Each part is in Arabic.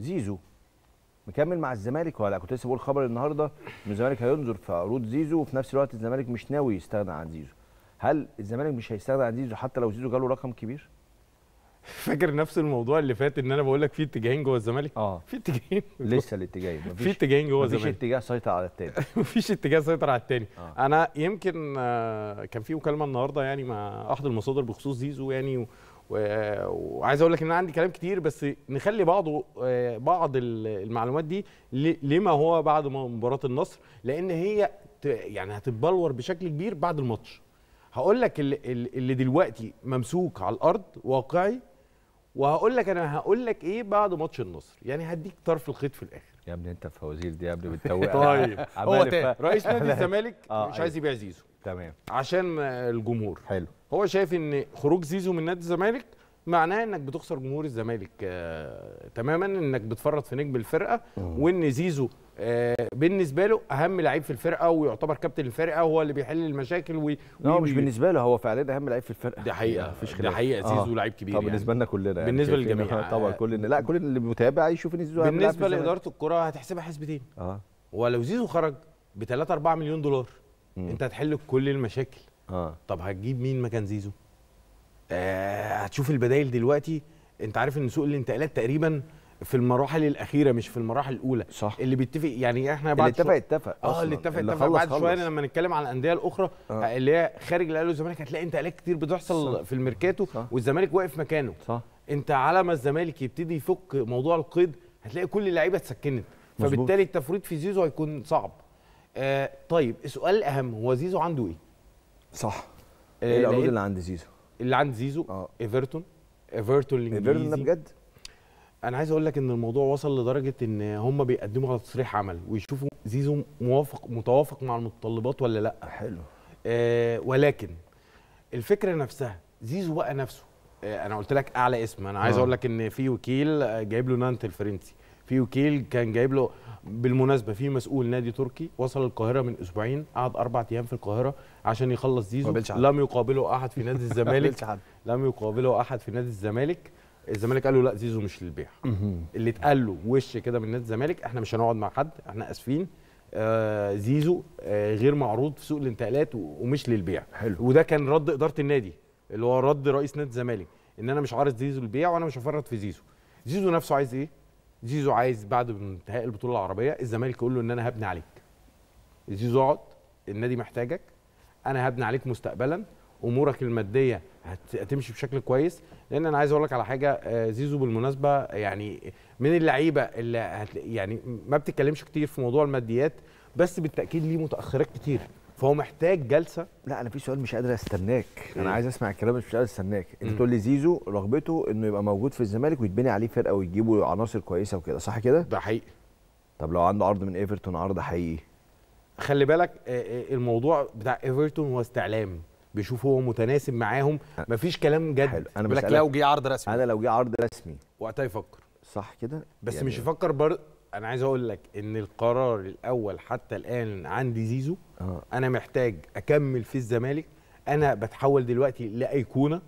زيزو مكمل مع الزمالك ولا كنت لسه بقول خبر النهارده ان الزمالك هينظر في عروض زيزو وفي نفس الوقت الزمالك مش ناوي يستغنى عن زيزو هل الزمالك مش هيستغنى عن زيزو حتى لو زيزو جاله رقم كبير فاكر نفس الموضوع اللي فات ان انا بقول لك في اتجاهين جوه الزمالك اه في اتجاهين لسه الاتجاهين مفيش في اتجاهين جوه الزمالك مفيش اتجاه سيطر على التاني مفيش اتجاه سيطر على التاني آه. انا يمكن آه، كان في مكالمه النهارده يعني مع احد المصادر بخصوص زيزو يعني وعايز اقول لك ان انا عندي كلام كتير بس نخلي بعضه آه، بعض المعلومات دي لما هو بعد مباراه النصر لان هي يعني هتتبلور بشكل كبير بعد الماتش هقول لك اللي دلوقتي ممسوك على الارض واقعي وهقول لك انا هقول لك ايه بعد ماتش النصر يعني هديك طرف الخيط في الاخر يا ابني انت الفوازير دي يا ابني بتتوه طيب هو رئيس نادي الزمالك آه، مش عايز أيوه. يبيع زيزو تمام عشان الجمهور حلو هو شايف ان خروج زيزو من نادي الزمالك معناه انك بتخسر جمهور الزمالك آه تماما انك بتفرط في نجم الفرقه وان زيزو آه، بالنسبه له اهم لعيب في الفرقه ويعتبر كابتن الفرقه هو اللي بيحل المشاكل و هو مش بالنسبه له هو فعليا اهم لعيب في الفرقه دي حقيقه يعني مفيش خلاف ده حقيقه زيزو آه. لعيب كبير طب يعني. بالنسبه لنا كلنا يعني بالنسبه للجميع طبعا كل لا كل اللي متابع يشوف ان زيزو بالنسبه لاداره الكره هتحسبها حسبتين اه ولو زيزو خرج ب 3 4 مليون دولار م. انت هتحل كل المشاكل اه طب هتجيب مين مكان زيزو آه هتشوف البدايل دلوقتي انت عارف ان سوق الانتقالات تقريبا في المراحل الاخيره مش في المراحل الاولى صح اللي بيتفق يعني احنا بعد اللي اتفق اتفق اه اللي اتفق اتفق بعد شويه لما نتكلم على الانديه الاخرى آه. آه. اللي هي خارج الاهلي والزمالك هتلاقي انتقالات كتير بتحصل صح. في الميركاتو والزمالك واقف مكانه صح انت على ما الزمالك يبتدي يفك موضوع القيد هتلاقي كل اللعيبه اتسكنت فبالتالي التفريط في زيزو هيكون صعب آه طيب السؤال الاهم هو زيزو عنده ايه؟ صح آه، ايه العروض اللي عند زيزو؟ اللي عند زيزو اه ايفرتون ايفرتون الانجليزي ايفرتون ده بجد؟ انا عايز اقول لك ان الموضوع وصل لدرجه ان هم بيقدموا على تصريح عمل ويشوفوا زيزو موافق متوافق مع المتطلبات ولا لا حلو آه ولكن الفكره نفسها زيزو بقى نفسه آه انا قلت لك اعلى اسم انا عايز آه. اقول لك ان في وكيل آه، جايب له نانت الفرنسي في وكيل كان جايب له بالمناسبه في مسؤول نادي تركي وصل القاهره من اسبوعين قعد اربع ايام في القاهره عشان يخلص زيزو لم يقابله احد في نادي الزمالك لم يقابله احد في نادي الزمالك الزمالك قال له لا زيزو مش للبيع اللي اتقال له وش كده من نادي الزمالك احنا مش هنقعد مع حد احنا اسفين آه زيزو آه غير معروض في سوق الانتقالات ومش للبيع حلو وده كان رد اداره النادي اللي هو رد رئيس نادي الزمالك ان انا مش عارض زيزو للبيع وانا مش هفرط في زيزو زيزو نفسه عايز ايه زيزو عايز بعد انتهاء البطوله العربيه الزمالك يقول له ان انا هبني عليك زيزو اقعد النادي محتاجك انا هبني عليك مستقبلا امورك الماديه هتمشي بشكل كويس لان انا عايز اقول لك على حاجه آه، زيزو بالمناسبه يعني من اللعيبه اللي هت يعني ما بتتكلمش كتير في موضوع الماديات بس بالتاكيد ليه متاخرات كتير فهو محتاج جلسه لا انا في سؤال مش قادر استناك انا إيه؟ عايز اسمع الكلام مش قادر استناك انت تقول لي زيزو رغبته انه يبقى موجود في الزمالك ويتبني عليه فرقه ويجيبوا عناصر كويسه وكده صح كده ده حقيقي طب لو عنده عرض من ايفرتون عرض حقيقي خلي بالك آه، آه، الموضوع بتاع ايفرتون هو استعلام بيشوفوا هو متناسب معاهم مفيش كلام جد حلو. انا بقول لو جه عرض رسمي انا لو جه عرض رسمي وقتها يفكر صح كده بس يعني مش يفكر بر... انا عايز اقول لك ان القرار الاول حتى الان عندي زيزو آه. انا محتاج اكمل في الزمالك انا بتحول دلوقتي لايقونه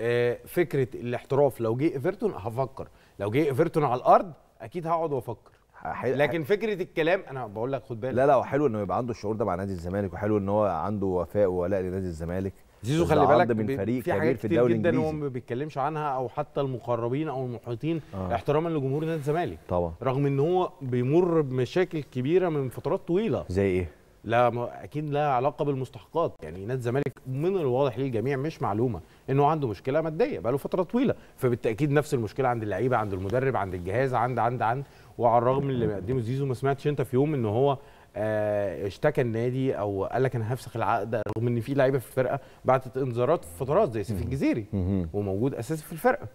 آه فكره الاحتراف لو جه ايفرتون هفكر لو جه ايفرتون على الارض اكيد هقعد وافكر حل... لكن فكره الكلام انا بقول لك خد بالك لا لا وحلو انه يبقى عنده الشعور ده مع نادي الزمالك وحلو ان هو عنده وفاء وولاء لنادي الزمالك زيزو خلي بالك من فريق في حاجات في الدوري جدا هو ما بيتكلمش عنها او حتى المقربين او المحيطين آه. احتراما لجمهور نادي الزمالك طبعا رغم ان هو بيمر بمشاكل كبيره من فترات طويله زي ايه لا اكيد لا علاقه بالمستحقات يعني نادي الزمالك من الواضح للجميع مش معلومه انه عنده مشكله ماديه بقاله فتره طويله فبالتاكيد نفس المشكله عند اللعيبه عند المدرب عند الجهاز عند عند عند وعلى الرغم اللي بيقدمه زيزو ما سمعتش انت في يوم ان هو آه اشتكى النادي او قال لك انا هفسخ العقد رغم ان في لعيبه في الفرقه بعتت انذارات في فترات زي سيف الجزيري وموجود اساسي في الفرقه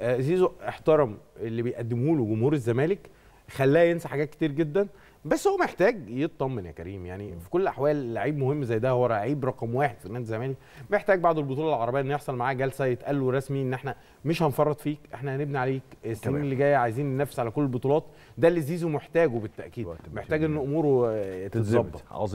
آه زيزو احترم اللي بيقدمه له جمهور الزمالك خلاه ينسى حاجات كتير جدا بس هو محتاج يطمن يا كريم يعني في كل الاحوال لعيب مهم زي ده هو لعيب رقم واحد في النادي الزمالك محتاج بعد البطوله العربيه ان يحصل معاه جلسه يتقال له رسمي ان احنا مش هنفرط فيك احنا هنبني عليك السنين اللي جايه عايزين ننافس على كل البطولات ده اللي زيزو محتاجه بالتاكيد محتاج ان اموره تتظبط